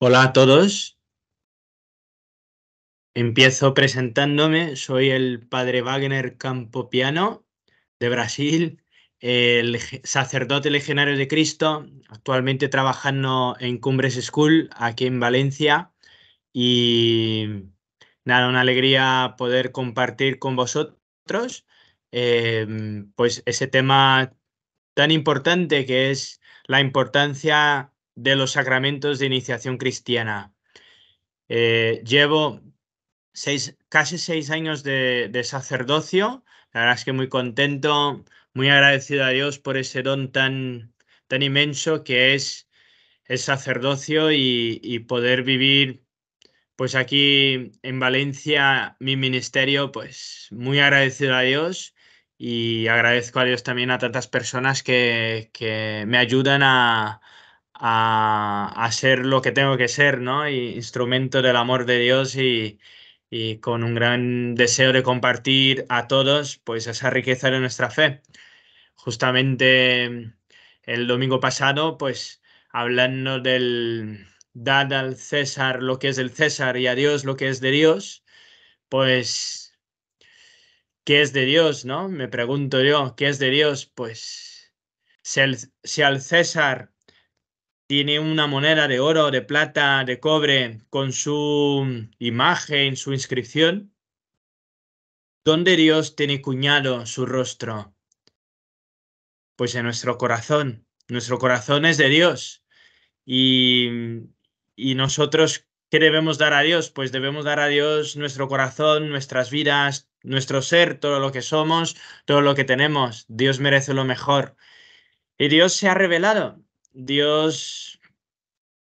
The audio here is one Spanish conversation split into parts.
Hola a todos. Empiezo presentándome. Soy el padre Wagner Campopiano de Brasil, el sacerdote legionario de Cristo, actualmente trabajando en Cumbres School aquí en Valencia. Y nada, una alegría poder compartir con vosotros em, pues ese tema tan importante que es la importancia de los sacramentos de iniciación cristiana. Eh, llevo seis, casi seis años de, de, sacerdocio. La verdad es que muy contento, muy agradecido a Dios por ese don tan, tan inmenso que es el sacerdocio y, y poder vivir pues aquí en Valencia mi ministerio, pues muy agradecido a Dios y agradezco a Dios también a tantas personas que, que me ayudan a, a, ser lo que tengo que ser, ¿no? Y instrumento del amor de Dios y, con un gran deseo de compartir a todos pues esa riqueza de nuestra fe. Justamente mm, el domingo pasado, pues hablando del dad al César lo que es del César y a Dios lo que es de Dios, pues, ¿qué es de Dios, no? Me pregunto yo, ¿qué es de Dios? Pues, si al César tiene una moneda de oro, de plata, de cobre con su imagen, su inscripción, ¿dónde Dios tiene cuñado su rostro? Pues en nuestro corazón. Nuestro corazón es de Dios. Y, y nosotros, ¿qué debemos dar a Dios? Pues debemos dar a Dios nuestro corazón, nuestras vidas, nuestro ser, todo lo que somos, todo lo que tenemos. Dios merece lo mejor. Y Dios se ha revelado Dios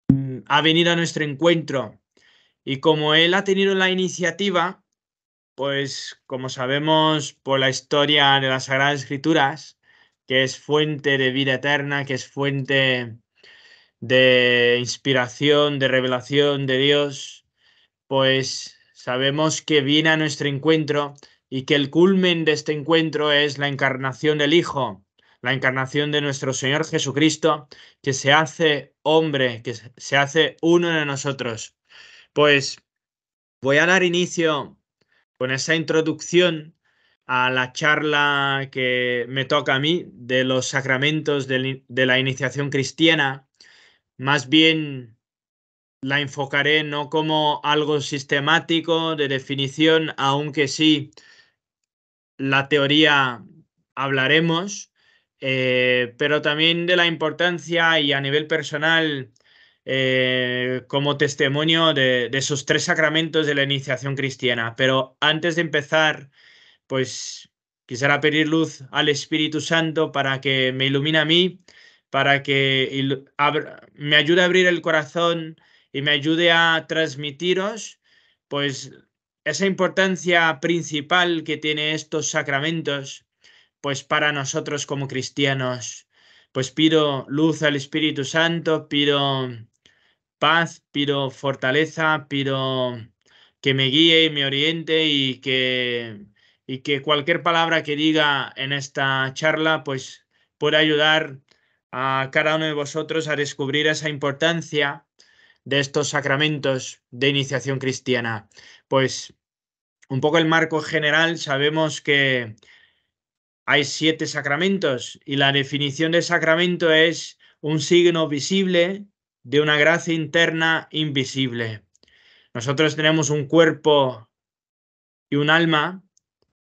mm, ha venido a nuestro encuentro y como Él ha tenido la iniciativa, pues como sabemos por la historia de las Sagradas Escrituras, que es fuente de vida eterna, que es fuente de inspiración, de revelación de Dios, pues sabemos que viene a nuestro encuentro y que el culmen de este encuentro es la encarnación del Hijo, la encarnación de nuestro Señor Jesucristo, que se hace hombre, que se hace uno de nosotros. Pues voy a dar inicio con esa introducción a la charla que me toca a mí de los sacramentos de, la iniciación cristiana. Más bien la enfocaré no como algo sistemático de definición, aunque sí la teoría hablaremos, eh, pero también de la importancia y a nivel personal eh, como testimonio de, esos tres sacramentos de la iniciación cristiana. Pero antes de empezar, pues quisiera pedir luz al Espíritu Santo para que me ilumine a mí, para que me ayude a abrir el corazón y me ayude a transmitiros, pues esa importancia principal que tiene estos sacramentos pues para nosotros como cristianos. Pues pido luz al Espíritu Santo, pido paz, pido fortaleza, pido que me guíe y me oriente y que, y que cualquier palabra que diga en esta charla pues pueda ayudar a cada uno de vosotros a descubrir esa importancia de estos sacramentos de iniciación cristiana. Pues un poco el marco general, sabemos que hay siete sacramentos y la definición de sacramento es un signo visible de una gracia interna invisible. Nosotros tenemos un cuerpo y un alma,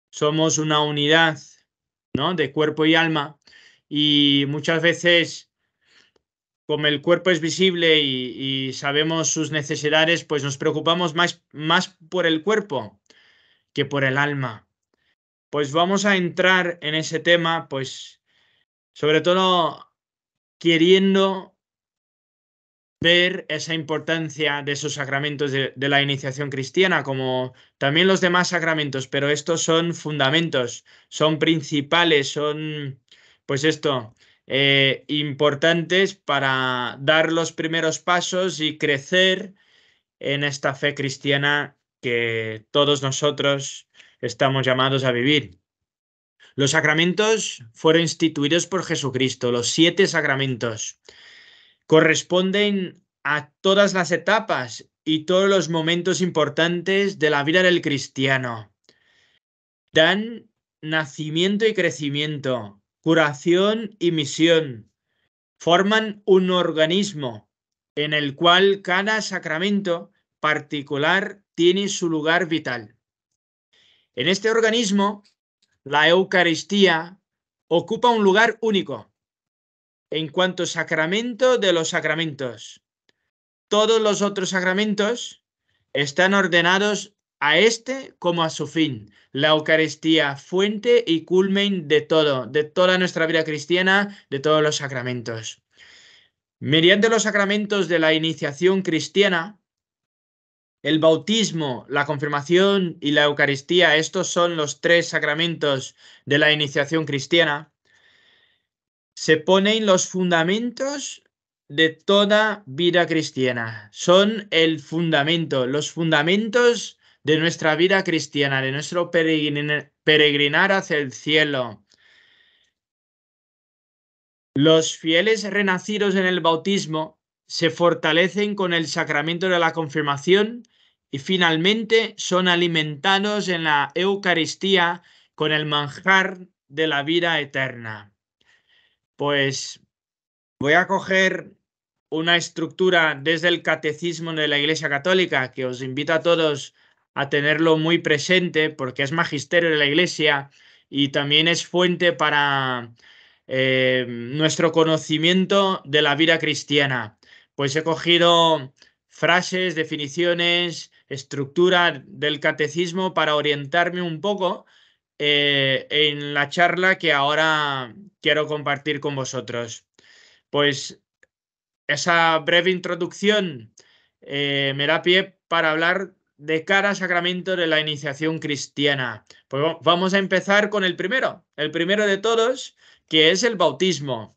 somos una unidad ¿no? de cuerpo y alma y muchas veces como el cuerpo es visible y, y sabemos sus necesidades, pues nos preocupamos más, más por el cuerpo que por el alma pues vamos a entrar en ese tema, pues sobre todo queriendo ver esa importancia de esos sacramentos de, la iniciación cristiana, como también los demás sacramentos, pero estos son fundamentos, son principales, son, pues esto, eh, importantes para dar los primeros pasos y crecer en esta fe cristiana que todos nosotros estamos llamados a vivir. Los sacramentos fueron instituidos por Jesucristo, los siete sacramentos. Corresponden a todas las etapas y todos los momentos importantes de la vida del cristiano. Dan nacimiento y crecimiento, curación y misión. Forman un organismo en el cual cada sacramento particular tiene su lugar vital. En este organismo, la Eucaristía ocupa un lugar único en cuanto sacramento de los sacramentos. Todos los otros sacramentos están ordenados a este como a su fin. La Eucaristía, fuente y culmen de todo, de toda nuestra vida cristiana, de todos los sacramentos. Mediante los sacramentos de la iniciación cristiana, el bautismo, la confirmación y la Eucaristía, estos son los tres sacramentos de la iniciación cristiana, se ponen los fundamentos de toda vida cristiana. Son el fundamento, los fundamentos de nuestra vida cristiana, de nuestro peregrinar hacia el cielo. Los fieles renacidos en el bautismo se fortalecen con el sacramento de la confirmación y finalmente son alimentados en la Eucaristía con el manjar de la vida eterna. Pues voy a coger una estructura desde el catecismo de la Iglesia Católica que os invito a todos a tenerlo muy presente porque es magisterio de la Iglesia y también es fuente para eh, nuestro conocimiento de la vida cristiana. Pues he cogido frases, definiciones, estructura del catecismo para orientarme un poco eh, en la charla que ahora quiero compartir con vosotros. Pues esa breve introducción eh, me da pie para hablar de cara sacramento de la iniciación cristiana. Pues vamos a empezar con el primero, el primero de todos, que es el bautismo.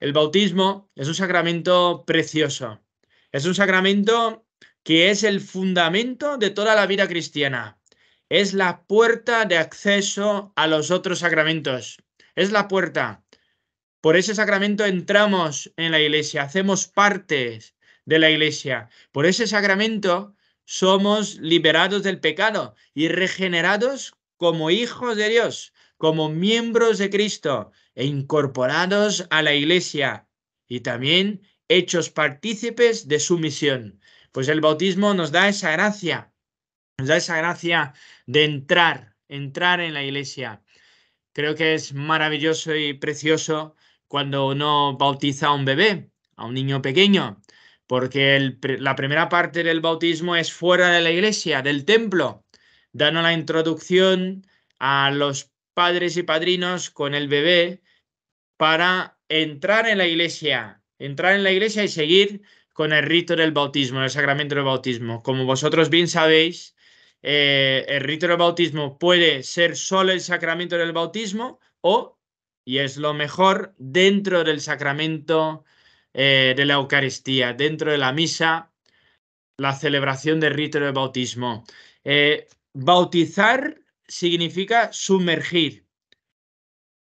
El bautismo es un sacramento precioso. Es un sacramento que es el fundamento de toda la vida cristiana. Es la puerta de acceso a los otros sacramentos. Es la puerta. Por ese sacramento entramos en la iglesia, hacemos parte de la iglesia. Por ese sacramento somos liberados del pecado y regenerados como hijos de Dios, como miembros de Cristo e incorporados a la iglesia y también hechos partícipes de su misión. Pues el bautismo nos da esa gracia, nos da esa gracia de entrar, entrar en la iglesia. Creo que es maravilloso y precioso cuando uno bautiza a un bebé, a un niño pequeño, porque la primera parte del bautismo es fuera de la iglesia, del templo, dando la introducción a los padres y padrinos con el bebé para entrar en la iglesia, entrar en la iglesia y seguir con el rito del bautismo, el sacramento del bautismo. Como vosotros bien sabéis, eh, el rito del bautismo puede ser solo el sacramento del bautismo o, y es lo mejor, dentro del sacramento eh, de la Eucaristía, dentro de la misa, la celebración del rito del bautismo. Eh, bautizar significa sumergir,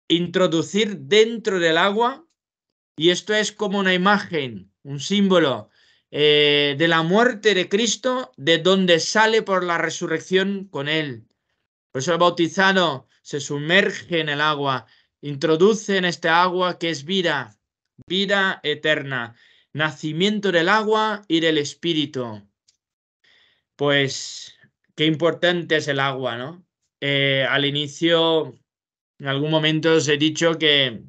introducir dentro del agua, y esto es como una imagen un símbolo eh, de la muerte de Cristo, de donde sale por la resurrección con Él. Por eso el bautizado se sumerge en el agua, introduce en esta agua que es vida, vida eterna, nacimiento del agua y del espíritu. Pues qué importante es el agua, ¿no? Eh, al inicio, en algún momento os he dicho que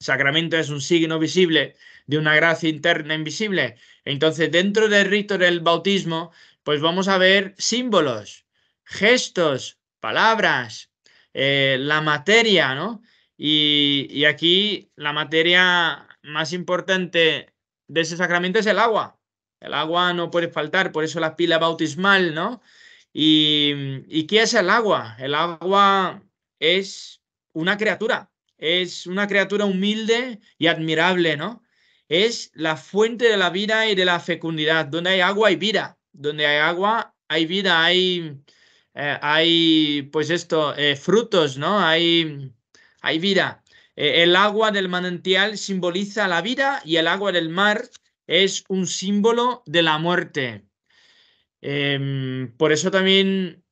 sacramento es un signo visible de una gracia interna invisible. Entonces, dentro del rito del bautismo, pues vamos a ver símbolos, gestos, palabras, eh, la materia, ¿no? Y, aquí la materia más importante de ese sacramento es el agua. El agua no puede faltar, por eso la pila bautismal, ¿no? ¿Y, ¿Y, qué es el agua? El agua es una criatura, es una criatura humilde y admirable, ¿no? es la fuente de la vida y de la fecundidad. Donde hay agua hay vida. Donde hay agua hay vida, hay, eh, hay pues esto, eh, frutos, ¿no? Hay, hay vida. Eh, el agua del manantial simboliza la vida y el agua del mar es un símbolo de la muerte. Em, por eso también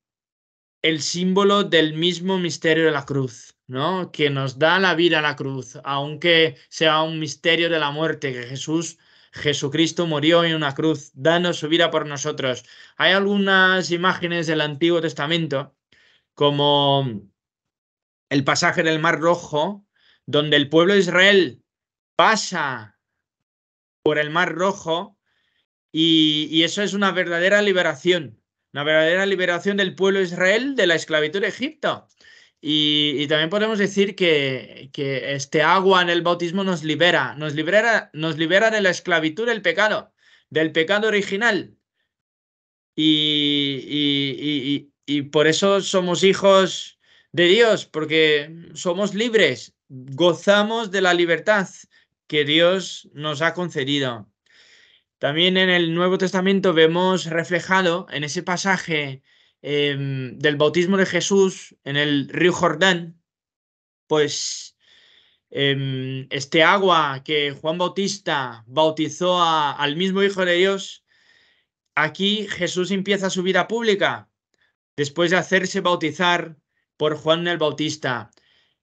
el símbolo del mismo misterio de la cruz. ¿no? Que nos da la vida a la cruz, aunque sea un misterio de la muerte, que Jesús, Jesucristo murió en una cruz, danos su vida por nosotros. Hay algunas imágenes del Antiguo Testamento, como el pasaje del Mar Rojo, donde el pueblo de Israel pasa por el Mar Rojo y, y eso es una verdadera liberación, una verdadera liberación del pueblo de Israel de la esclavitud de Egipto. Y, también podemos decir que, este agua en el bautismo nos libera, nos libera, nos libera de la esclavitud del pecado, del pecado original. y, por eso somos hijos de Dios, porque somos libres, gozamos de la libertad que Dios nos ha concedido. También en el Nuevo Testamento vemos reflejado en ese pasaje Em, del bautismo de Jesús en el río Jordán, pues em, este agua que Juan Bautista bautizó al mismo Hijo de Dios, aquí Jesús empieza su vida pública después de hacerse bautizar por Juan el Bautista.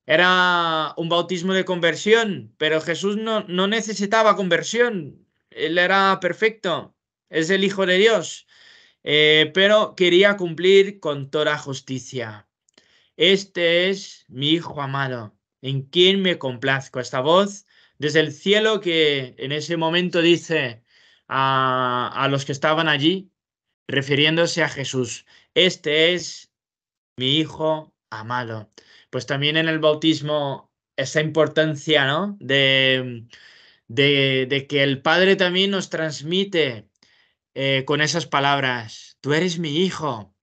Era un bautismo de conversión, pero Jesús no necesitaba conversión. Él era perfecto, es el Hijo de Dios. Eh, pero quería cumplir con toda justicia. Este es mi Hijo amado, en quien me complazco. Esta voz desde el cielo que en ese momento dice a, los que estaban allí, refiriéndose a Jesús, este es mi Hijo amado. Pues también en el bautismo esa importancia, ¿no? de que el Padre también nos transmite eh, con esas palabras, tú eres mi hijo,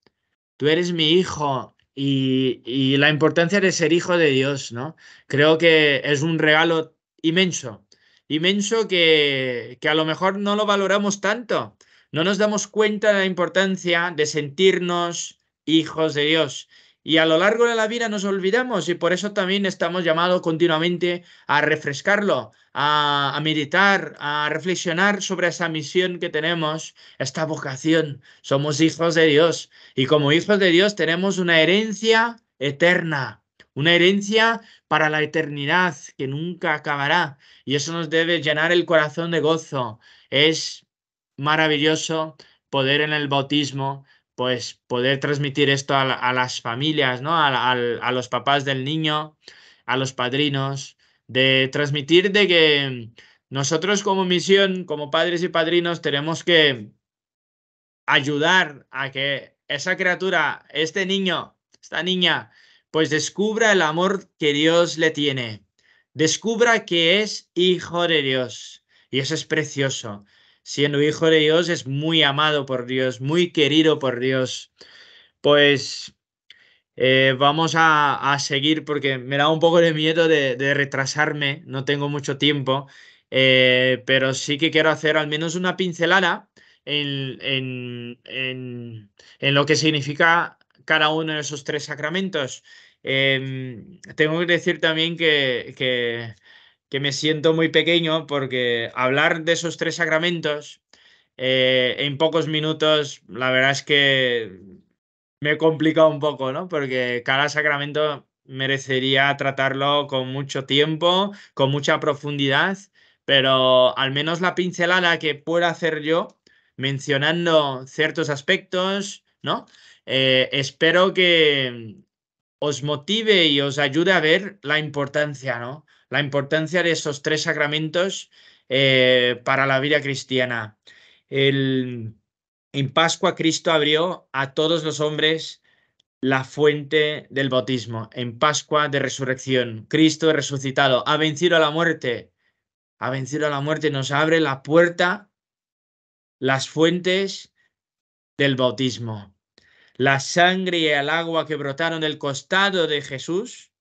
tú eres mi hijo, y, y, la importancia de ser hijo de Dios, ¿no? Creo que es un regalo inmenso, inmenso que, que a lo mejor no lo valoramos tanto, no nos damos cuenta de la importancia de sentirnos hijos de Dios y a lo largo de la vida nos olvidamos y por eso también estamos llamados continuamente a refrescarlo, a, meditar, a reflexionar sobre esa misión que tenemos, esta vocación. Somos hijos de Dios y como hijos de Dios tenemos una herencia eterna, una herencia para la eternidad que nunca acabará. Y eso nos debe llenar el corazón de gozo. Es maravilloso poder en el bautismo pues poder transmitir esto a, las familias, ¿no? A, a, los papás del niño, a los padrinos, de transmitir de que nosotros como misión, como padres y padrinos, tenemos que ayudar a que esa criatura, este niño, esta niña, pues descubra el amor que Dios le tiene, descubra que es hijo de Dios. Y eso es precioso siendo hijo de Dios, es muy amado por Dios, muy querido por Dios. Pues eh, vamos a, seguir porque me da un poco de miedo de, retrasarme, no tengo mucho tiempo, eh, pero sí que quiero hacer al menos una pincelada en, lo que significa cada uno de esos tres sacramentos. Em, tengo que decir también que que me siento muy pequeño porque hablar de esos tres sacramentos eh, en pocos minutos, la verdad es que me complica un poco, ¿no? Porque cada sacramento merecería tratarlo con mucho tiempo, con mucha profundidad, pero al menos la pincelada que pueda hacer yo mencionando ciertos aspectos, ¿no? Eh, espero que os motive y os ayude a ver la importancia, ¿no? la importancia de esos tres sacramentos eh, para la vida cristiana. en Pascua Cristo abrió a todos los hombres la fuente del bautismo. En Pascua de resurrección, Cristo resucitado ha vencido a la muerte. Ha vencido a la muerte, nos abre la puerta, las fuentes del bautismo. La sangre y el agua que brotaron del costado de Jesús,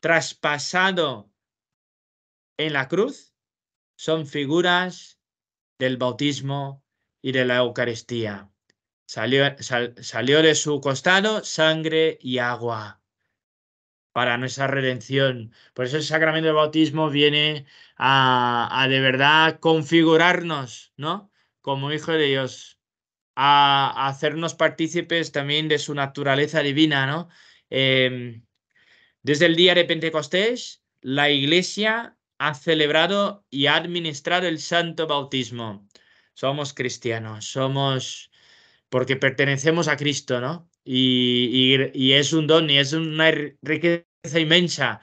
traspasado en la cruz son figuras del bautismo y de la Eucaristía. Salió, de su costado sangre y agua para nuestra redención. Por eso el sacramento del bautismo viene a, de verdad configurarnos, ¿no? Como hijo de Dios, a, hacernos partícipes también de su naturaleza divina, ¿no? Em, desde el día de Pentecostés, la iglesia ha celebrado y ha administrado el santo bautismo. Somos cristianos, somos porque pertenecemos a Cristo, ¿no? Y, es un don y es una riqueza inmensa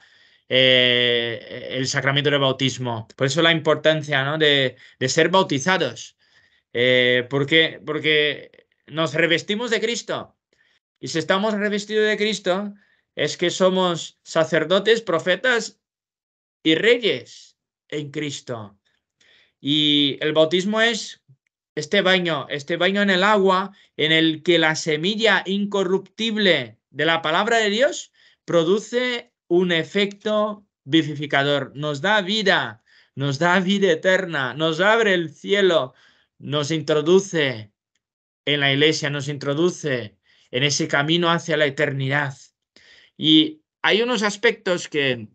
eh, el sacramento del bautismo. Por eso la importancia ¿no? de, ser bautizados, eh, porque, porque nos revestimos de Cristo. Y si estamos revestidos de Cristo, es que somos sacerdotes, profetas y reyes en Cristo. Y el bautismo es este baño, este baño en el agua en el que la semilla incorruptible de la palabra de Dios produce un efecto vivificador, nos da vida, nos da vida eterna, nos abre el cielo, nos introduce en la iglesia, nos introduce en ese camino hacia la eternidad. Y hay unos aspectos que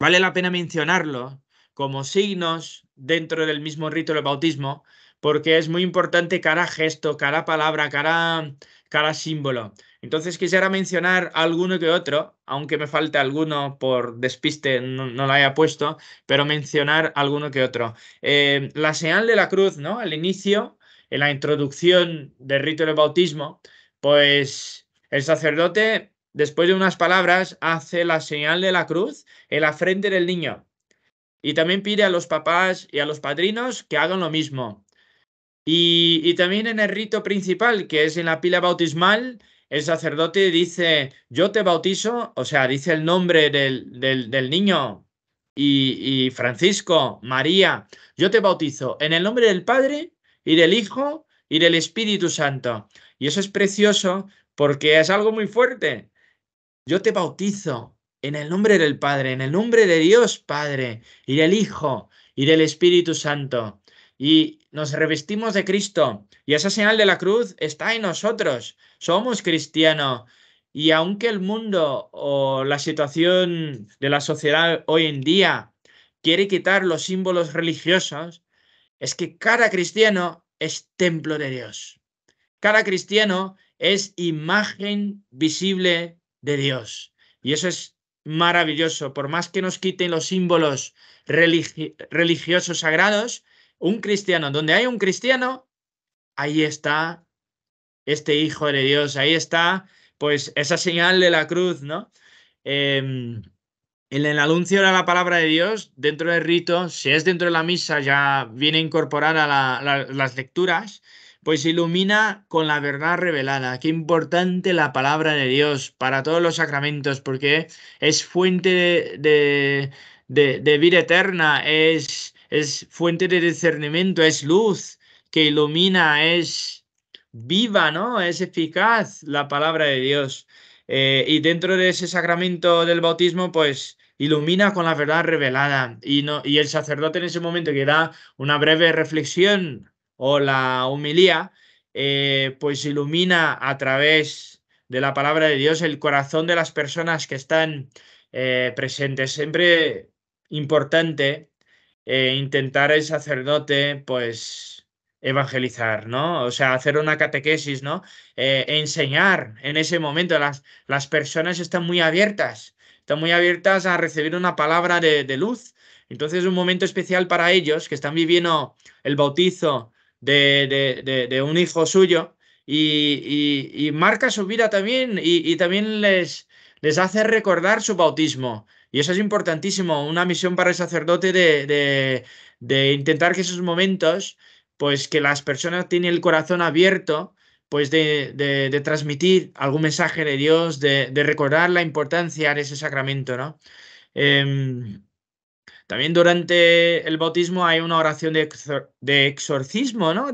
vale la pena mencionarlo como signos dentro del mismo rito del bautismo, porque es muy importante cada gesto, cada palabra, cada, símbolo. Entonces quisiera mencionar alguno que otro, aunque me falte alguno por despiste, no, la lo haya puesto, pero mencionar alguno que otro. Eh, la señal de la cruz, ¿no? Al inicio, en la introducción del rito del bautismo, pues el sacerdote después de unas palabras, hace la señal de la cruz en la frente del niño. Y también pide a los papás y a los padrinos que hagan lo mismo. Y, también en el rito principal, que es en la pila bautismal, el sacerdote dice, yo te bautizo, o sea, dice el nombre del, del, niño y Francisco, María, yo te bautizo en el nombre del Padre y del Hijo y del Espíritu Santo. Y eso es precioso porque es algo muy fuerte yo te bautizo en el nombre del Padre, en el nombre de Dios Padre, y del Hijo, y del Espíritu Santo. Y nos revestimos de Cristo, y esa señal de la cruz está en nosotros. Somos cristianos. Y aunque el mundo o la situación de la sociedad hoy en día quiere quitar los símbolos religiosos, es que cada cristiano es templo de Dios. Cada cristiano es imagen visible de Dios. Y eso es maravilloso. Por más que nos quiten los símbolos religiosos sagrados, un cristiano, donde hay un cristiano, ahí está este Hijo de Dios, ahí está pues esa señal de la cruz, ¿no? en em, el anuncio de la palabra de Dios, dentro del rito, si es dentro de la misa, ya viene incorporada a las lecturas, pues ilumina con la verdad revelada. Qué importante la palabra de Dios para todos los sacramentos, porque es fuente de, vida eterna, es, es fuente de discernimiento, es luz que ilumina, es viva, ¿no? Es eficaz la palabra de Dios. Eh, y dentro de ese sacramento del bautismo, pues ilumina con la verdad revelada. Y, no, y el sacerdote en ese momento que da una breve reflexión o la humilía, eh, pues ilumina a través de la palabra de Dios el corazón de las personas que están eh, presentes. Siempre importante eh, intentar el sacerdote, pues evangelizar, ¿no? O sea, hacer una catequesis, ¿no? enseñar en ese momento. Las, las personas están muy abiertas, están muy abiertas a recibir una palabra de, de luz. Entonces, un momento especial para ellos que están viviendo el bautizo, de, un hijo suyo y, marca su vida también y, también les, les hace recordar su bautismo. Y eso es importantísimo, una misión para el sacerdote de, de, de, intentar que esos momentos, pues que las personas tienen el corazón abierto, pues de, de transmitir algún mensaje de Dios, de, recordar la importancia de ese sacramento, ¿no? Em, también durante el bautismo hay una oración de, exorcismo, ¿no?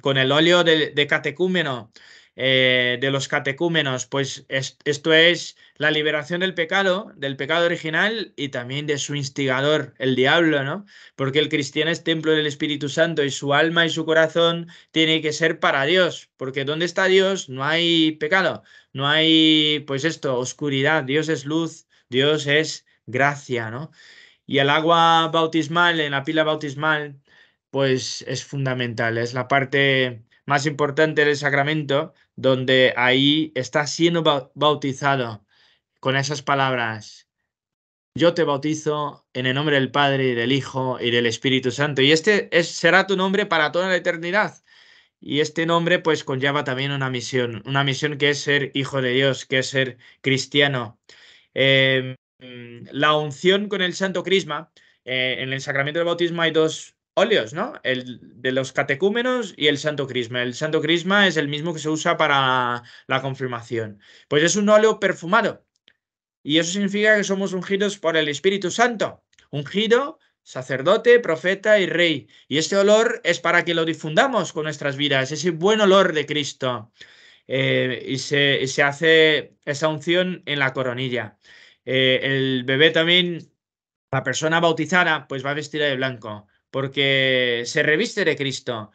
con el óleo de, catecúmeno, eh, de los catecúmenos. Pues esto es la liberación del pecado, del pecado original y también de su instigador, el diablo, ¿no? Porque el cristiano es templo del Espíritu Santo y su alma y su corazón tiene que ser para Dios, porque donde está Dios no hay pecado, no hay, pues esto, oscuridad. Dios es luz, Dios es gracia, ¿no? Y el agua bautismal, en la pila bautismal, pues es fundamental, es la parte más importante del sacramento, donde ahí está siendo bautizado con esas palabras. Yo te bautizo en el nombre del Padre y del Hijo y del Espíritu Santo. Y este será tu nombre para toda la eternidad. Y este nombre pues conlleva también una misión, una misión que es ser hijo de Dios, que es ser cristiano. Eh, Mm, la unción con el Santo Crisma, eh, en el sacramento del bautismo hay dos óleos, ¿no? El de los catecúmenos y el Santo Crisma. El Santo Crisma es el mismo que se usa para la confirmación. Pues es un óleo perfumado. Y eso significa que somos ungidos por el Espíritu Santo. Ungido, sacerdote, profeta y rey. Y este olor es para que lo difundamos con nuestras vidas, ese buen olor de Cristo. Eh, y se hace esa unción en la coronilla. Eh, el bebé también, la persona bautizada, pues va vestida de blanco, porque se reviste de Cristo.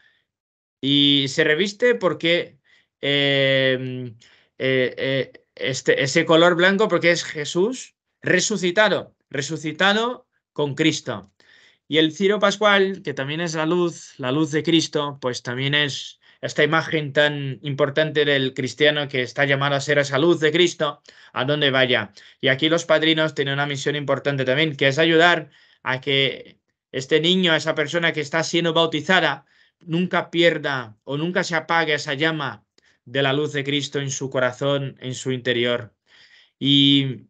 Y se reviste porque em, eh, eh, este, ese color blanco, porque es Jesús resucitado, resucitado con Cristo. Y el Ciro Pascual, que también es la luz, la luz de Cristo, pues también es esta imagen tan importante del cristiano que está llamado a ser esa luz de Cristo, a donde vaya. Y aquí los padrinos tienen una misión importante también, que es ayudar a que este niño, esa persona que está siendo bautizada, nunca pierda o nunca se apague esa llama de la luz de Cristo en su corazón, en su interior. Y,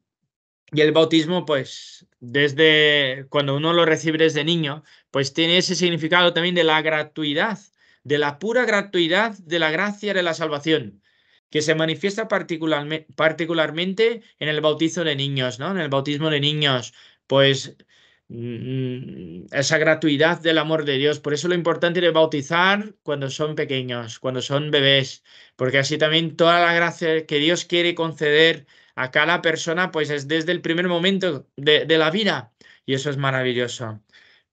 y, el bautismo, pues, desde cuando uno lo recibe desde niño, pues tiene ese significado también de la gratuidad de la pura gratuidad de la gracia de la salvación, que se manifiesta particularmente en el bautizo de niños, ¿no? En el bautismo de niños, pues mm, esa gratuidad del amor de Dios. Por eso lo importante de bautizar cuando son pequeños, cuando son bebés, porque así también toda la gracia que Dios quiere conceder a cada persona, pues es desde el primer momento de la vida. Y eso es maravilloso.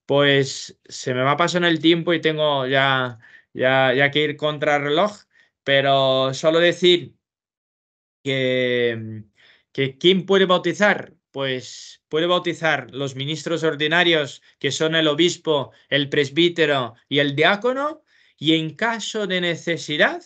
Pues se me va pasando el tiempo y tengo ya ya, ya que ir contra reloj, pero solo decir que, que ¿quién puede bautizar? Pues puede bautizar los ministros ordinarios, que son el obispo, el presbítero y el diácono, y en caso de necesidad,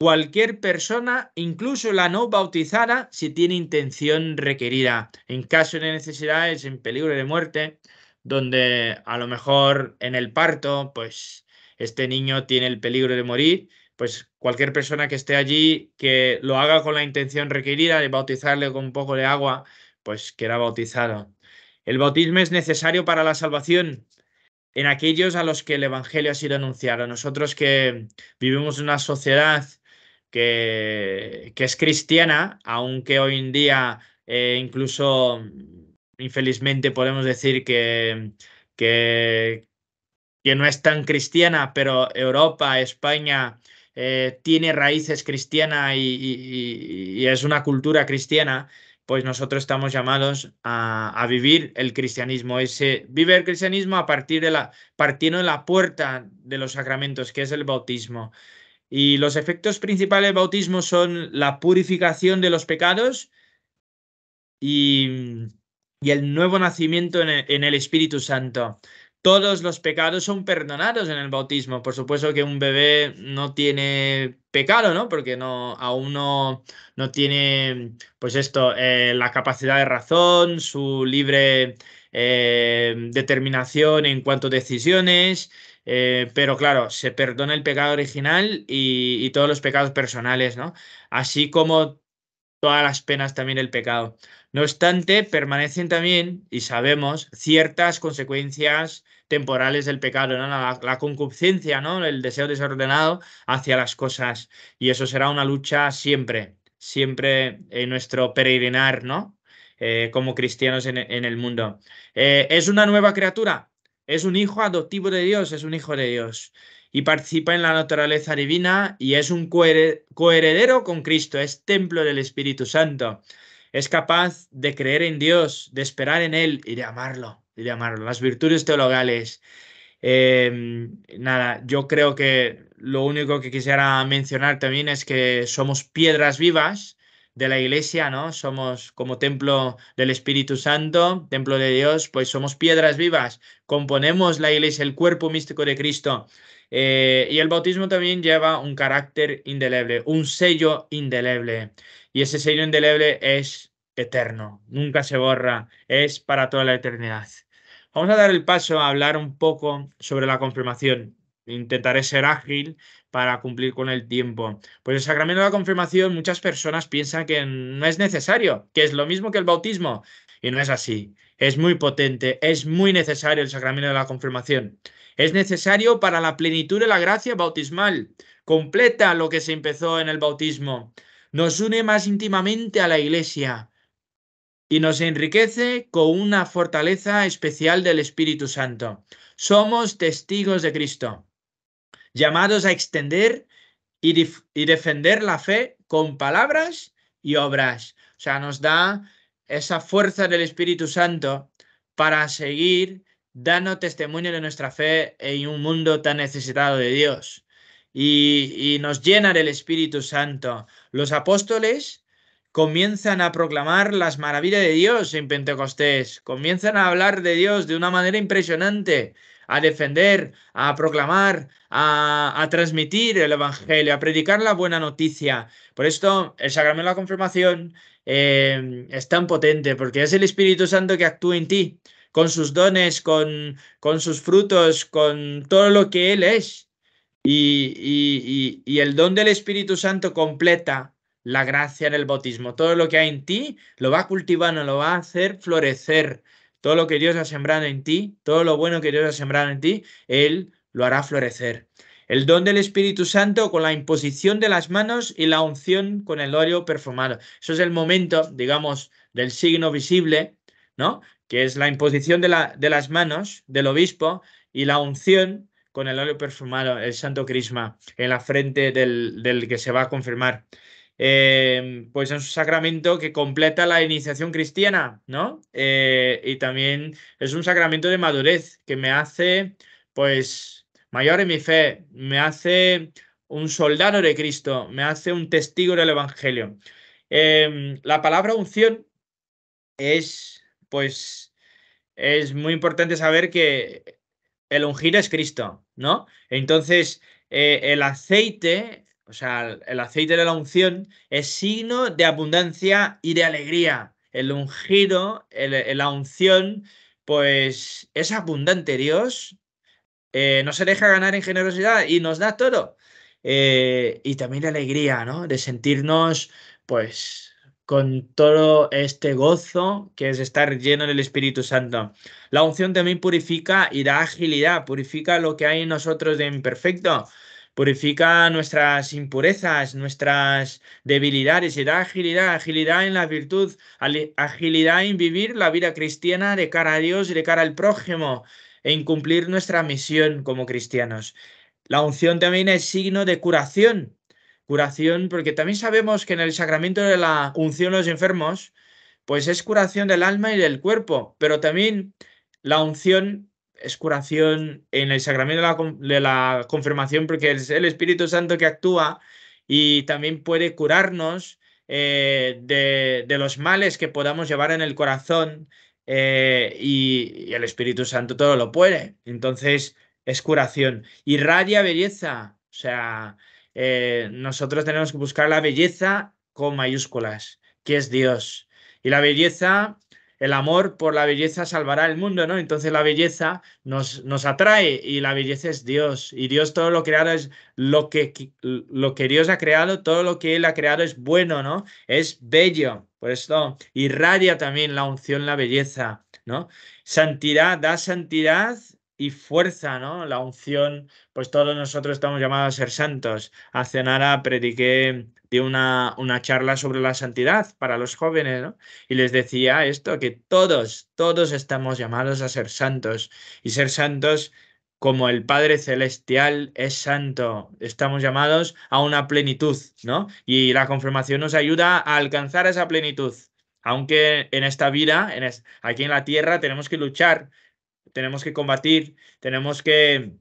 cualquier persona, incluso la no bautizada, si tiene intención requerida. En caso de necesidad es en peligro de muerte, donde a lo mejor en el parto, pues este niño tiene el peligro de morir, pues cualquier persona que esté allí, que lo haga con la intención requerida de bautizarle con un poco de agua, pues queda bautizado. El bautismo es necesario para la salvación en aquellos a los que el Evangelio ha sido anunciado. Nosotros que vivimos en una sociedad que, es cristiana, aunque hoy en día eh, incluso infelizmente podemos decir que, que, que no es tan cristiana, pero Europa, España, eh, tiene raíces cristianas y, es una cultura cristiana, pues nosotros estamos llamados a, vivir el cristianismo. Ese, vive el cristianismo a partir de la, partiendo de la puerta de los sacramentos, que es el bautismo. Y los efectos principales del bautismo son la purificación de los pecados y, el nuevo nacimiento en el Espíritu Santo todos los pecados son perdonados en el bautismo. Por supuesto que un bebé no tiene pecado, ¿no? Porque no, aún no, tiene, pues esto, eh, la capacidad de razón, su libre eh, determinación en cuanto a decisiones. Eh, pero claro, se perdona el pecado original y, y todos los pecados personales, ¿no? Así como todas las penas también el pecado. No obstante, permanecen también, y sabemos, ciertas consecuencias temporales del pecado, ¿no? la, concupiscencia, ¿no? el deseo desordenado hacia las cosas. Y eso será una lucha siempre, siempre en nuestro peregrinar ¿no? Eh, como cristianos en, el mundo. Eh, es una nueva criatura, es un hijo adoptivo de Dios, es un hijo de Dios y participa en la naturaleza divina y es un coheredero con Cristo, es templo del Espíritu Santo es capaz de creer en Dios, de esperar en Él y de amarlo, y de amarlo. Las virtudes teologales. Em, nada, yo creo que lo único que quisiera mencionar también es que somos piedras vivas de la iglesia, ¿no? Somos como templo del Espíritu Santo, templo de Dios, pues somos piedras vivas, componemos la iglesia, el cuerpo místico de Cristo. Eh, y el bautismo también lleva un carácter indeleble, un sello indeleble. Y ese sello indeleble es eterno, nunca se borra, es para toda la eternidad. Vamos a dar el paso a hablar un poco sobre la confirmación. Intentaré ser ágil para cumplir con el tiempo. Pues el sacramento de la confirmación muchas personas piensan que no es necesario, que es lo mismo que el bautismo. Y no es así. Es muy potente, es muy necesario el sacramento de la confirmación. Es necesario para la plenitud de la gracia bautismal. Completa lo que se empezó en el bautismo. Nos une más íntimamente a la iglesia y nos enriquece con una fortaleza especial del Espíritu Santo. Somos testigos de Cristo, llamados a extender y, defender la fe con palabras y obras. O sea, nos da esa fuerza del Espíritu Santo para seguir dando testimonio de nuestra fe en un mundo tan necesitado de Dios. Y, y nos llena del Espíritu Santo. Los apóstoles comienzan a proclamar las maravillas de Dios en Pentecostés, comienzan a hablar de Dios de una manera impresionante, a defender, a proclamar, a, transmitir el Evangelio, a predicar la buena noticia. Por esto el sacramento de la confirmación em, es tan potente, porque es el Espíritu Santo que actúa en ti, con sus dones, con, sus frutos, con todo lo que Él es. y el don del Espíritu Santo completa la gracia en el bautismo. Todo lo que hay en ti lo va cultivando, lo va a hacer florecer. Todo lo que Dios ha sembrado en ti, todo lo bueno que Dios ha sembrado en ti, Él lo hará florecer. El don del Espíritu Santo con la imposición de las manos y la unción con el óleo perfumado. Eso es el momento, digamos, del signo visible, ¿no? Que es la imposición de, la, de las manos del obispo y la unción con el óleo perfumado, el santo crisma, en la frente del, del que se va a confirmar. Em, pues es un sacramento que completa la iniciación cristiana, ¿no? Eh, y también es un sacramento de madurez que me hace, pues, mayor en mi fe, me hace un soldado de Cristo, me hace un testigo del Evangelio. Em, la palabra unción es, pues, es muy importante saber que el ungir es Cristo, ¿no? Entonces, eh, el aceite o sea, el aceite de la unción es signo de abundancia y de alegría. El ungido, el, la unción, pues es abundante Dios, eh, no se deja ganar en generosidad y nos da todo. Eh, y también la alegría, ¿no? De sentirnos, pues, con todo este gozo que es estar lleno del Espíritu Santo. La unción también purifica y da agilidad, purifica lo que hay en nosotros de imperfecto Purifica nuestras impurezas, nuestras debilidades y da agilidad, agilidad en la virtud, agilidad en vivir la vida cristiana de cara a Dios y de cara al prójimo, en cumplir nuestra misión como cristianos. La unción también es signo de curación, curación porque también sabemos que en el sacramento de la unción los enfermos, pues es curación del alma y del cuerpo, pero también la unción es curación en el sacramento de la, confirmación porque es el Espíritu Santo que actúa y también puede curarnos eh, de, los males que podamos llevar en el corazón eh, y, el Espíritu Santo todo lo puede. Entonces es curación. Y radia belleza. O sea, eh, nosotros tenemos que buscar la belleza con mayúsculas, que es Dios. Y la belleza el amor por la belleza salvará el mundo, ¿no? Entonces la belleza nos, nos atrae y la belleza es Dios. Y Dios todo lo creado es lo que, lo Dios ha creado, todo lo que Él ha creado es bueno, ¿no? Es bello. Por esto irradia también la unción, la belleza, ¿no? Santidad, da santidad y fuerza, ¿no? La unción, pues todos nosotros estamos llamados a ser santos. Hace nada prediqué de una, una charla sobre la santidad para los jóvenes, ¿no? Y les decía esto, que todos, todos estamos llamados a ser santos. Y ser santos como el Padre Celestial es santo. Estamos llamados a una plenitud, ¿no? Y la confirmación nos ayuda a alcanzar esa plenitud. Aunque en esta vida, en aquí en la tierra, tenemos que luchar tenemos que combatir, tenemos que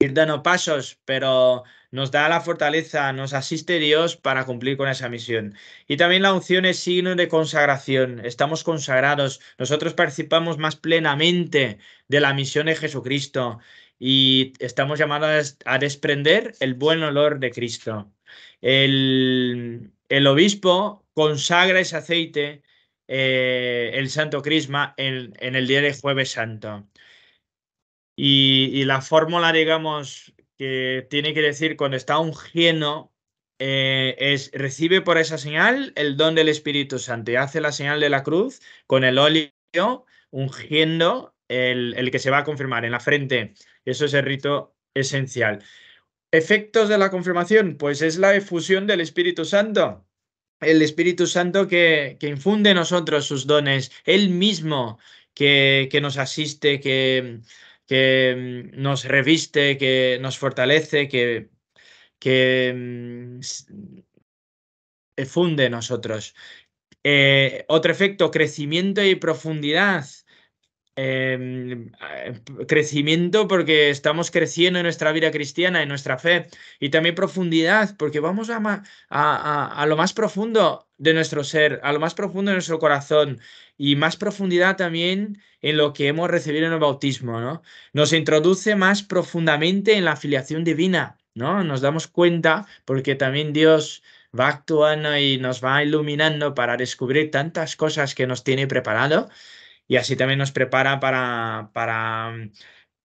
ir dando pasos, pero nos da la fortaleza, nos asiste Dios para cumplir con esa misión. Y también la unción es signo de consagración, estamos consagrados, nosotros participamos más plenamente de la misión de Jesucristo y estamos llamados a desprender el buen olor de Cristo. El, obispo consagra ese aceite, eh, el santo crisma, en, en el día de jueves santo. Y, la fórmula, digamos, que tiene que decir cuando está ungiendo eh, es recibe por esa señal el don del Espíritu Santo y hace la señal de la cruz con el óleo ungiendo el, el, que se va a confirmar en la frente. Eso es el rito esencial. Efectos de la confirmación, pues es la efusión del Espíritu Santo. El Espíritu Santo que, infunde en nosotros sus dones, Él mismo que, que nos asiste, que, que mm, nos reviste, que nos fortalece, que, que mm, eh, funde nosotros. Eh, otro efecto, crecimiento y profundidad. Em, crecimiento porque estamos creciendo en nuestra vida cristiana, en nuestra fe, y también profundidad porque vamos a, a, lo más profundo de nuestro ser, a lo más profundo de nuestro corazón y más profundidad también en lo que hemos recibido en el bautismo, ¿no? Nos introduce más profundamente en la afiliación divina, ¿no? Nos damos cuenta porque también Dios va actuando y nos va iluminando para descubrir tantas cosas que nos tiene preparado y así también nos prepara para, para, mm,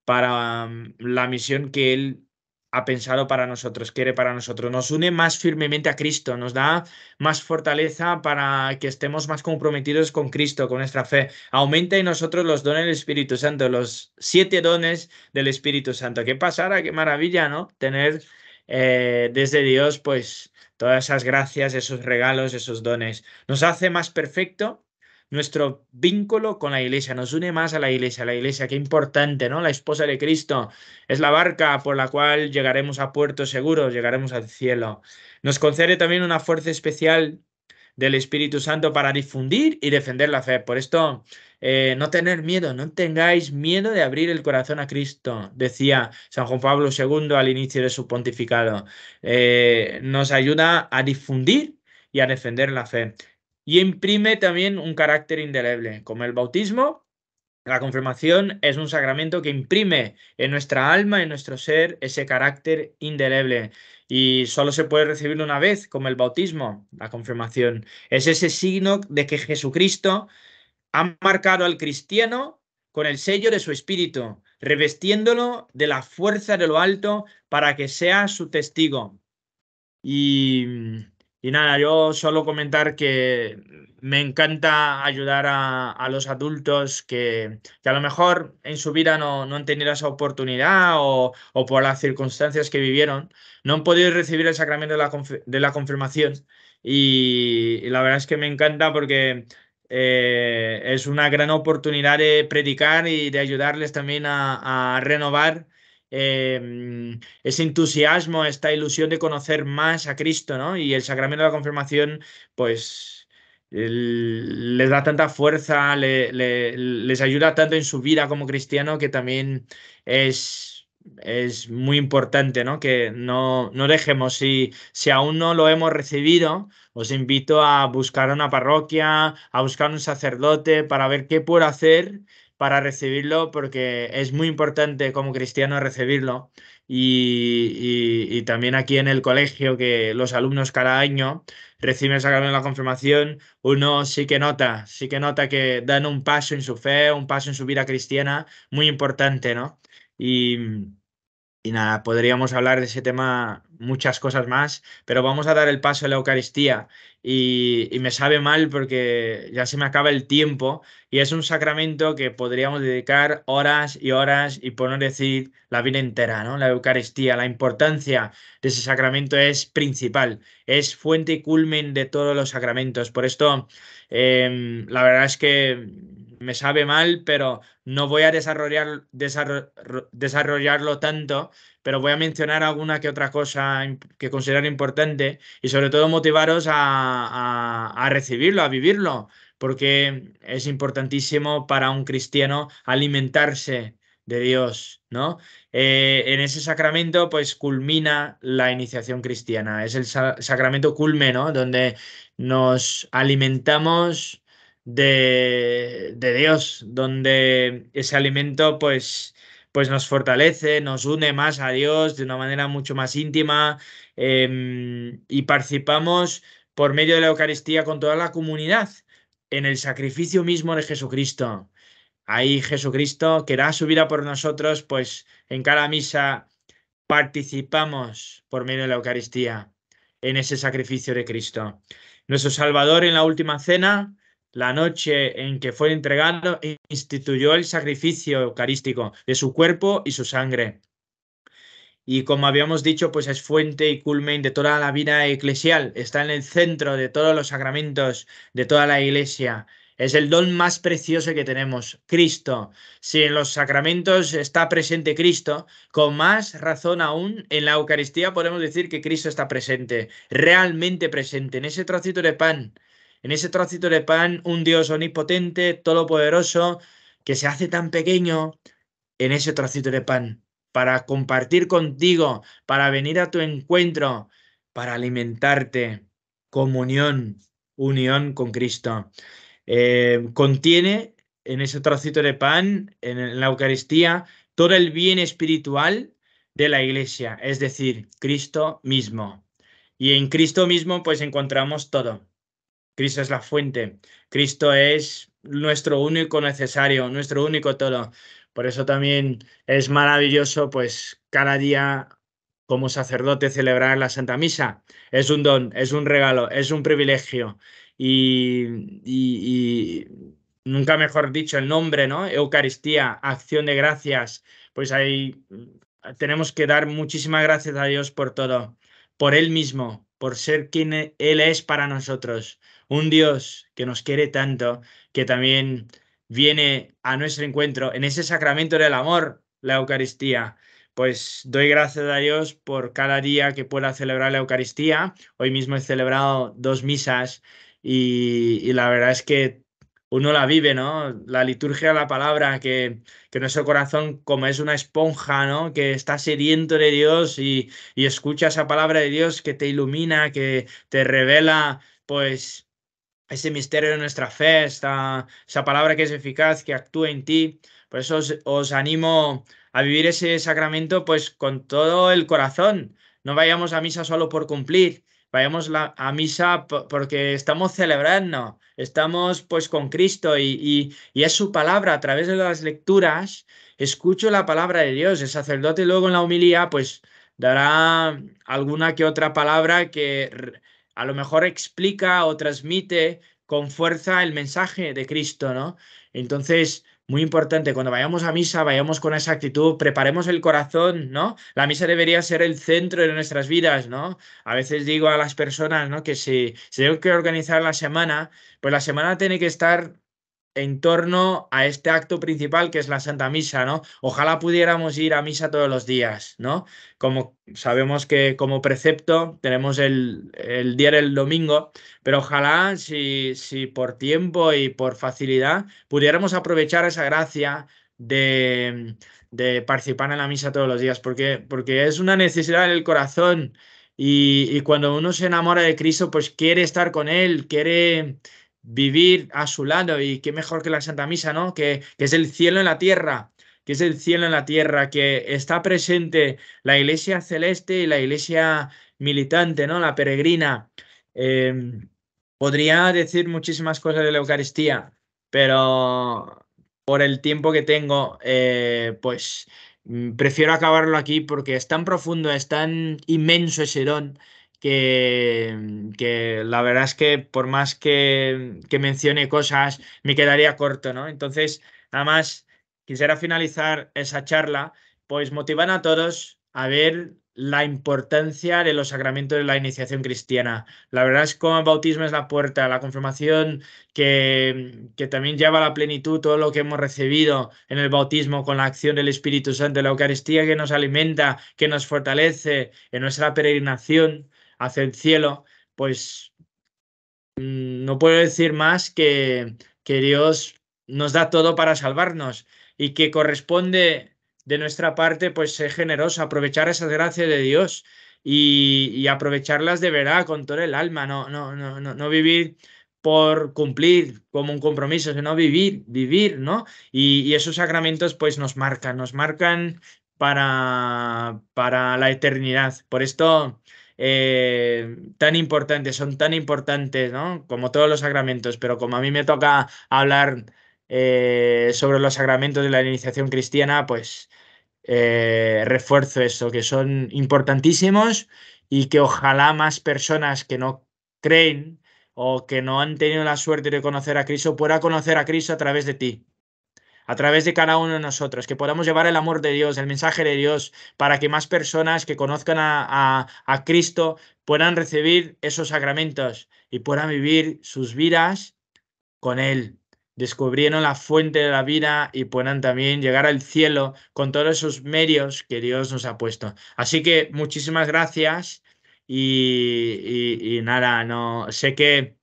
para mm, la misión que Él ha pensado para nosotros, quiere para nosotros. Nos une más firmemente a Cristo, nos da más fortaleza para que estemos más comprometidos con Cristo, con nuestra fe. Aumenta en nosotros los dones del Espíritu Santo, los siete dones del Espíritu Santo. Qué pasada, qué maravilla, ¿no? Tener eh, desde Dios, pues, todas esas gracias, esos regalos, esos dones. Nos hace más perfecto nuestro vínculo con la iglesia, nos une más a la iglesia, la iglesia, qué importante, ¿no? La esposa de Cristo es la barca por la cual llegaremos a puerto seguro, llegaremos al cielo. Nos concede también una fuerza especial del Espíritu Santo para difundir y defender la fe. Por esto, eh, no tener miedo, no tengáis miedo de abrir el corazón a Cristo, decía San Juan Pablo II al inicio de su pontificado. Eh, nos ayuda a difundir y a defender la fe y imprime también un carácter indeleble, como el bautismo. La confirmación es un sacramento que imprime en nuestra alma, en nuestro ser, ese carácter indeleble y solo se puede recibir una vez, como el bautismo, la confirmación. Es ese signo de que Jesucristo ha marcado al cristiano con el sello de su espíritu, revestiéndolo de la fuerza de lo alto para que sea su testigo. Y y nada, yo solo comentar que me encanta ayudar a, los adultos que, a lo mejor en su vida no, no han tenido esa oportunidad o, por las circunstancias que vivieron, no han podido recibir el sacramento de la, confirmación. Y, la verdad es que me encanta porque eh, es una gran oportunidad de predicar y de ayudarles también a renovar Em, ese entusiasmo, esta ilusión de conocer más a Cristo, ¿no? Y el sacramento de la confirmación, pues les da tanta fuerza, les ayuda tanto en su vida como cristiano que también es, es muy importante, ¿no? Que no, no dejemos, si, si aún no lo hemos recibido, os invito a buscar una parroquia, a buscar un sacerdote para ver qué puedo hacer para recibirlo porque es muy importante como cristiano recibirlo y, también aquí en el colegio que los alumnos cada año reciben el sacramento de la confirmación, uno sí que nota, sí que nota que dan un paso en su fe, un paso en su vida cristiana muy importante, ¿no? Y, y nada, podríamos hablar de ese tema muchas cosas más, pero vamos a dar el paso a la Eucaristía y, me sabe mal porque ya se me acaba el tiempo y es un sacramento que podríamos dedicar horas y horas y por no decir la vida entera, ¿no? La Eucaristía, la importancia de ese sacramento es principal, es fuente y culmen de todos los sacramentos. Por esto, em, la verdad es que me sabe mal, pero no voy a desarrollar, desarrollarlo tanto, pero voy a mencionar alguna que otra cosa que considero importante y sobre todo motivaros a, recibirlo, a vivirlo, porque es importantísimo para un cristiano alimentarse de Dios, ¿no? Eh, en ese sacramento, pues culmina la iniciación cristiana, es el sacramento culme, ¿no? Donde nos alimentamos de, Dios, donde ese alimento pues, pues nos fortalece, nos une más a Dios de una manera mucho más íntima em, y participamos por medio de la Eucaristía con toda la comunidad en el sacrificio mismo de Jesucristo. Ahí Jesucristo que da su vida por nosotros, pues en cada misa participamos por medio de la Eucaristía en ese sacrificio de Cristo. Nuestro Salvador en la última cena la noche en que fue entregado, instituyó el sacrificio eucarístico de su cuerpo y su sangre. Y como habíamos dicho, pues es fuente y culmen de toda la vida eclesial, está en el centro de todos los sacramentos, de toda la iglesia. Es el don más precioso que tenemos, Cristo. Si en los sacramentos está presente Cristo, con más razón aún en la Eucaristía podemos decir que Cristo está presente, realmente presente, en ese trocito de pan, en ese trocito de pan, un Dios omnipotente, todopoderoso, que se hace tan pequeño en ese trocito de pan, para compartir contigo, para venir a tu encuentro, para alimentarte. Comunión, unión con Cristo. Eh, contiene en ese trocito de pan, en la Eucaristía, todo el bien espiritual de la iglesia, es decir, Cristo mismo. Y en Cristo mismo pues encontramos todo. Cristo es la fuente, Cristo es nuestro único necesario, nuestro único todo. Por eso también es maravilloso, pues cada día como sacerdote celebrar la Santa Misa. Es un don, es un regalo, es un privilegio. Y, nunca mejor dicho el nombre, ¿no? Eucaristía, acción de gracias. Pues ahí mm, tenemos que dar muchísimas gracias a Dios por todo, por Él mismo, por ser quien Él es para nosotros un Dios que nos quiere tanto, que también viene a nuestro encuentro en ese sacramento del amor, la Eucaristía. Pues doy gracias a Dios por cada día que pueda celebrar la Eucaristía. Hoy mismo he celebrado dos misas y, la verdad es que uno la vive, ¿no? La liturgia, la palabra, que, que, nuestro corazón como es una esponja, ¿no? Que está sediento de Dios y, y escucha esa palabra de Dios que te ilumina, que te revela, pues ese misterio de nuestra fe, esta, esa palabra que es eficaz, que actúa en ti. Por eso os, animo a vivir ese sacramento pues con todo el corazón. No vayamos a misa solo por cumplir, vayamos a misa porque estamos celebrando, estamos pues con Cristo y, y, y es su palabra a través de las lecturas. Escucho la palabra de Dios. El sacerdote luego en la homilía pues dará alguna que otra palabra que a lo mejor explica o transmite con fuerza el mensaje de Cristo, ¿no? Entonces, muy importante, cuando vayamos a misa, vayamos con esa actitud, preparemos el corazón, ¿no? La misa debería ser el centro de nuestras vidas, ¿no? A veces digo a las personas, ¿no? Que si, si tengo que organizar la semana, pues la semana tiene que estar en torno a este acto principal que es la Santa Misa, ¿no? Ojalá pudiéramos ir a misa todos los días, ¿no? Como sabemos que como precepto tenemos el, día del domingo, pero ojalá si, si por tiempo y por facilidad pudiéramos aprovechar esa gracia de, de, participar en la misa todos los días, porque, porque es una necesidad del corazón y, y cuando uno se enamora de Cristo, pues quiere estar con Él, quiere vivir a su lado y qué mejor que la Santa Misa, ¿no? Que, es el cielo en la tierra, que es el cielo en la tierra, que está presente la iglesia celeste y la iglesia militante, ¿no? La peregrina. Em, podría decir muchísimas cosas de la Eucaristía, pero por el tiempo que tengo, eh, pues mm, prefiero acabarlo aquí porque es tan profundo, es tan inmenso ese don que, la verdad es que por más que, mencione cosas, me quedaría corto, ¿no? Entonces, nada más, quisiera finalizar esa charla, pues motivan a todos a ver la importancia de los sacramentos de la iniciación cristiana. La verdad es que el bautismo es la puerta, la confirmación que, también lleva a la plenitud todo lo que hemos recibido en el bautismo con la acción del Espíritu Santo, la Eucaristía que nos alimenta, que nos fortalece en nuestra peregrinación hacia el cielo, pues mm, no puedo decir más que, que Dios nos da todo para salvarnos y que corresponde de nuestra parte pues ser generoso, aprovechar esas gracias de Dios y, aprovecharlas de verdad con todo el alma, no, no, no, no, vivir por cumplir como un compromiso, sino vivir, vivir, ¿no? Y, esos sacramentos pues nos marcan, nos marcan para, para la eternidad. Por esto eh, tan importantes, son tan importantes, ¿no? Como todos los sacramentos, pero como a mí me toca hablar eh, sobre los sacramentos de la iniciación cristiana, pues eh, refuerzo eso, que son importantísimos y que ojalá más personas que no creen o que no han tenido la suerte de conocer a Cristo pueda conocer a Cristo a través de ti a través de cada uno de nosotros, que podamos llevar el amor de Dios, el mensaje de Dios, para que más personas que conozcan a, Cristo puedan recibir esos sacramentos y puedan vivir sus vidas con Él, descubrieron la fuente de la vida y puedan también llegar al cielo con todos esos medios que Dios nos ha puesto. Así que muchísimas gracias y, nada, no sé que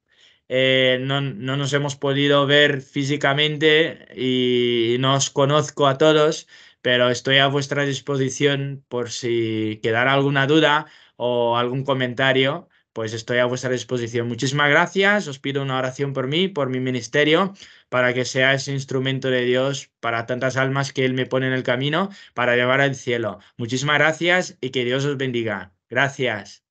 eh, no, no, nos hemos podido ver físicamente y no os conozco a todos, pero estoy a vuestra disposición por si quedara alguna duda o algún comentario, pues estoy a vuestra disposición. Muchísimas gracias, os pido una oración por mí, por mi ministerio, para que sea ese instrumento de Dios para tantas almas que Él me pone en el camino para llevar al cielo. Muchísimas gracias y que Dios os bendiga. Gracias.